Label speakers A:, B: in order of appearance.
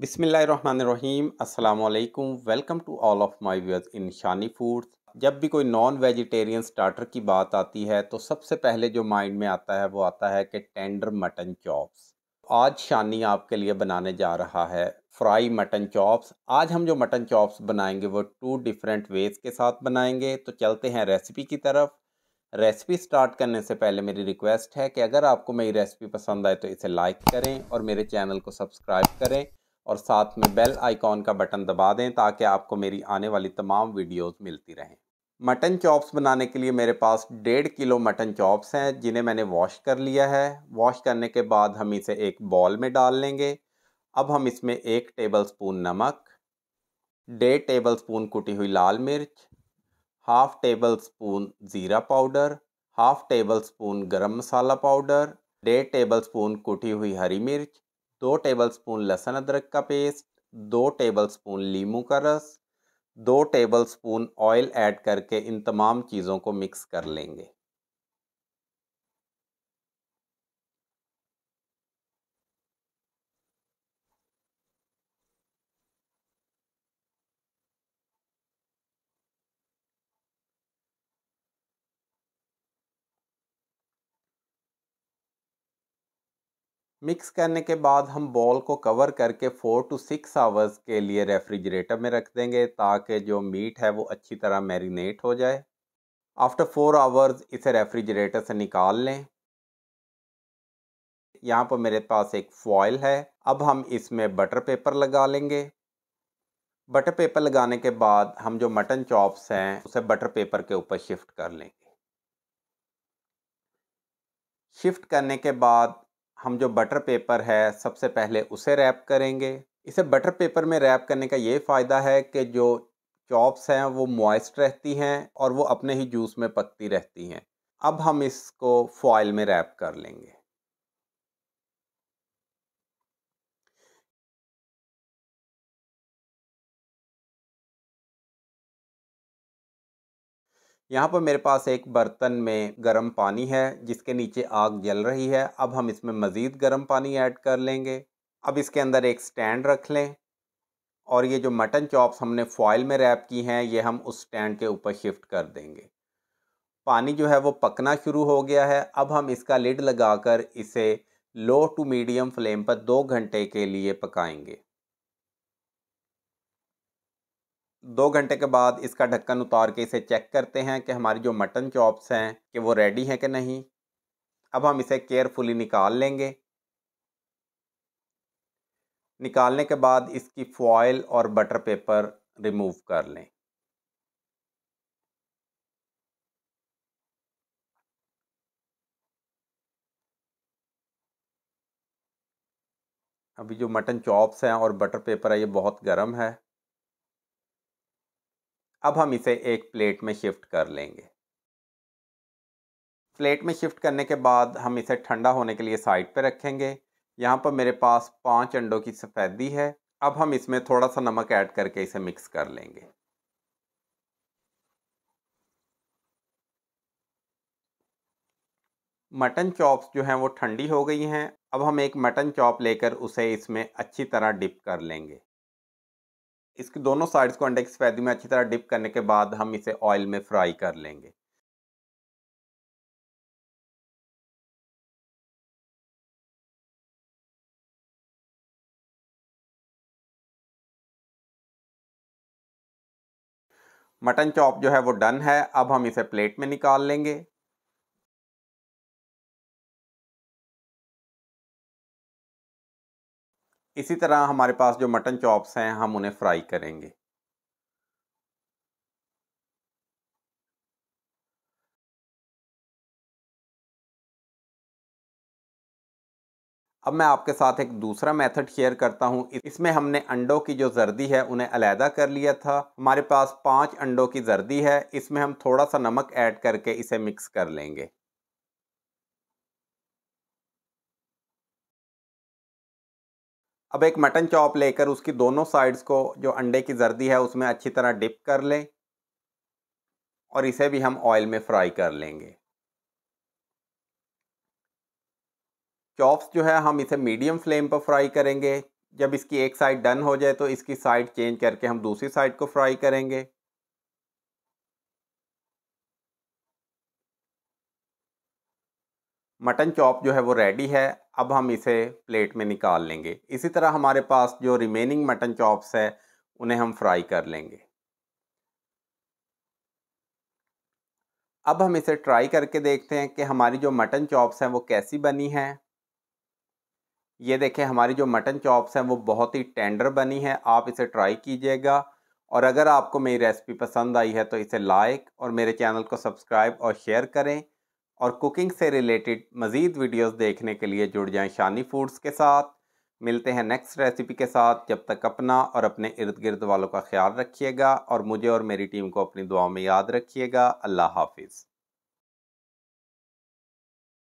A: बिसमीम अल्लाम welcome to all of my viewers in Shani foods जब भी कोई नॉन वेजिटेरियन स्टार्टर की बात आती है तो सबसे पहले जो माइंड में आता है वो आता है कि टेंडर मटन चॉप्स आज शानी आपके लिए बनाने जा रहा है फ्राई मटन चॉप्स आज हम जो मटन चॉप्स बनाएंगे वो टू डिफरेंट वेज के साथ बनाएंगे तो चलते हैं रेसिपी की तरफ रेसिपी स्टार्ट करने से पहले मेरी रिक्वेस्ट है कि अगर आपको मेरी रेसिपी पसंद आए तो इसे लाइक करें और मेरे चैनल को सब्सक्राइब करें और साथ में बेल आइकॉन का बटन दबा दें ताकि आपको मेरी आने वाली तमाम वीडियोस मिलती रहें मटन चॉप्स बनाने के लिए मेरे पास डेढ़ किलो मटन चॉप्स हैं जिन्हें मैंने वॉश कर लिया है वॉश करने के बाद हम इसे एक बॉल में डाल लेंगे अब हम इसमें एक टेबल स्पून नमक डेढ़ टेबल स्पून कुटी हुई लाल मिर्च हाफ टेबल स्पून ज़ीरा पाउडर हाफ टेबल स्पून गर्म मसाला पाउडर डेढ़ टेबल स्पून कुटी हुई हरी मिर्च दो टेबलस्पून लहसुन अदरक का पेस्ट दो टेबलस्पून लीमू का रस दो टेबलस्पून ऑयल ऐड करके इन तमाम चीज़ों को मिक्स कर लेंगे मिक्स करने के बाद हम बॉल को कवर करके फ़ोर टू सिक्स आवर्स के लिए रेफ्रिजरेटर में रख देंगे ताकि जो मीट है वो अच्छी तरह मैरिनेट हो जाए आफ्टर फोर आवर्स इसे रेफ्रिजरेटर से निकाल लें यहाँ पर मेरे पास एक फॉयल है अब हम इसमें बटर पेपर लगा लेंगे बटर पेपर लगाने के बाद हम जो मटन चॉप्स हैं उसे बटर पेपर के ऊपर शिफ्ट कर लेंगे शिफ्ट करने के बाद हम जो बटर पेपर है सबसे पहले उसे रैप करेंगे इसे बटर पेपर में रैप करने का ये फ़ायदा है कि जो चॉप्स हैं वो मॉइस्ट रहती हैं और वो अपने ही जूस में पकती रहती हैं अब हम इसको फॉइल में रैप कर लेंगे यहाँ पर मेरे पास एक बर्तन में गर्म पानी है जिसके नीचे आग जल रही है अब हम इसमें मज़ीद गर्म पानी ऐड कर लेंगे अब इसके अंदर एक स्टैंड रख लें और ये जो मटन चॉप्स हमने फॉइल में रैप की हैं ये हम उस स्टैंड के ऊपर शिफ्ट कर देंगे पानी जो है वो पकना शुरू हो गया है अब हम इसका लिड लगाकर इसे लो टू मीडियम फ्लेम पर दो घंटे के लिए पकाएंगे दो घंटे के बाद इसका ढक्कन उतार के इसे चेक करते हैं कि हमारी जो मटन चॉप्स हैं कि वो रेडी हैं कि नहीं अब हम इसे केयरफुली निकाल लेंगे निकालने के बाद इसकी फॉयल और बटर पेपर रिमूव कर लें अभी जो मटन चॉप्स हैं और बटर पेपर है ये बहुत गर्म है अब हम इसे एक प्लेट में शिफ्ट कर लेंगे प्लेट में शिफ्ट करने के बाद हम इसे ठंडा होने के लिए साइड पर रखेंगे यहाँ पर मेरे पास पाँच अंडों की सफ़ेदी है अब हम इसमें थोड़ा सा नमक ऐड करके इसे मिक्स कर लेंगे मटन चॉप्स जो हैं वो ठंडी हो गई हैं अब हम एक मटन चॉप लेकर उसे इसमें अच्छी तरह डिप कर लेंगे इसके दोनों साइड्स को अंडे की सफेदी में अच्छी तरह डिप करने के बाद हम इसे ऑयल में फ्राई कर लेंगे मटन चॉप जो है वो डन है अब हम इसे प्लेट में निकाल लेंगे इसी तरह हमारे पास जो मटन चॉप्स हैं हम उन्हें फ्राई करेंगे अब मैं आपके साथ एक दूसरा मेथड शेयर करता हूँ इसमें हमने अंडों की जो जर्दी है उन्हें अलहदा कर लिया था हमारे पास पांच अंडों की जर्दी है इसमें हम थोड़ा सा नमक ऐड करके इसे मिक्स कर लेंगे अब एक मटन चॉप लेकर उसकी दोनों साइड्स को जो अंडे की जर्दी है उसमें अच्छी तरह डिप कर लें और इसे भी हम ऑयल में फ्राई कर लेंगे चॉप्स जो है हम इसे मीडियम फ्लेम पर फ्राई करेंगे जब इसकी एक साइड डन हो जाए तो इसकी साइड चेंज करके हम दूसरी साइड को फ्राई करेंगे मटन चॉप जो है वो रेडी है अब हम इसे प्लेट में निकाल लेंगे इसी तरह हमारे पास जो रिमेनिंग मटन चॉप्स है उन्हें हम फ्राई कर लेंगे अब हम इसे ट्राई करके देखते हैं कि हमारी जो मटन चॉप्स हैं वो कैसी बनी हैं ये देखें हमारी जो मटन चॉप्स हैं वो बहुत ही टेंडर बनी है आप इसे ट्राई कीजिएगा और अगर आपको मेरी रेसिपी पसंद आई है तो इसे लाइक और मेरे चैनल को सब्सक्राइब और शेयर करें और कुकिंग से रिलेटेड मज़ीद वीडियोस देखने के लिए जुड़ जाएं शानी फूड्स के साथ मिलते हैं नेक्स्ट रेसिपी के साथ जब तक अपना और अपने इर्द गिर्द वालों का ख्याल रखिएगा और मुझे और मेरी टीम को अपनी दुआओं में याद रखिएगा अल्लाह हाफिज़